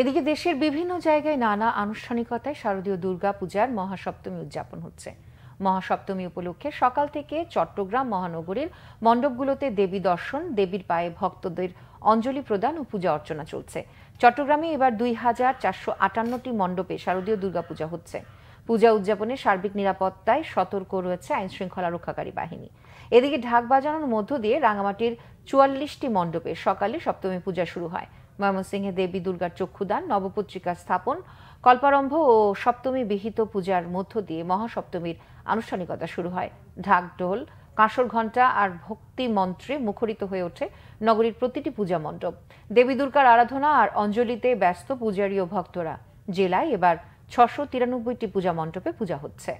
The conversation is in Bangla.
এদিকে দেশের বিভিন্ন জায়গায় নানা আনুষ্ঠানিকতায় শারদীয় দুর্গা পূজার মহাসপ্তমী উদযাপন হচ্ছে মহাসপ্তমী উপলক্ষে সকাল থেকে চট্টগ্রাম মহানগরীর মণ্ডপগুলোতে দেবী দর্শন দেবীর পায়ে ভক্তদের অঞ্জলি প্রদান ও পূজা অর্চনা চলছে চট্টগ্রামে এবার দুই হাজার চারশো আটান্নটি মণ্ডপে শারদীয় দুর্গাপূজা হচ্ছে পূজা উদযাপনে সার্বিক নিরাপত্তায় সতর্ক রয়েছে আইন শৃঙ্খলা রক্ষাকারী বাহিনী এদিকে ঢাক বাজানোর মধ্য দিয়ে রাঙামাটির চুয়াল্লিশটি মণ্ডপে সকালে সপ্তমী পূজা শুরু হয় ময়মনসিংহে দেবী দুর্গার চক্ষুদান নবপত্রিকা স্থাপন কল্পারম্ভ ও সপ্তমী বিহিত পূজার মধ্য দিয়ে মহাসপ্তমীর আনুষ্ঠানিকতা শুরু হয় ঢাকঢোল কাঁসর ঘণ্টা আর ভক্তি মন্ত্রে মুখরিত হয়ে ওঠে নগরীর প্রতিটি পূজা মণ্ডপ দেবী দুর্গার আরাধনা আর অঞ্জলিতে ব্যস্ত পূজারী ও ভক্তরা জেলায় এবার ছশো তিরানব্বইটি পূজা মণ্ডপে পূজা হচ্ছে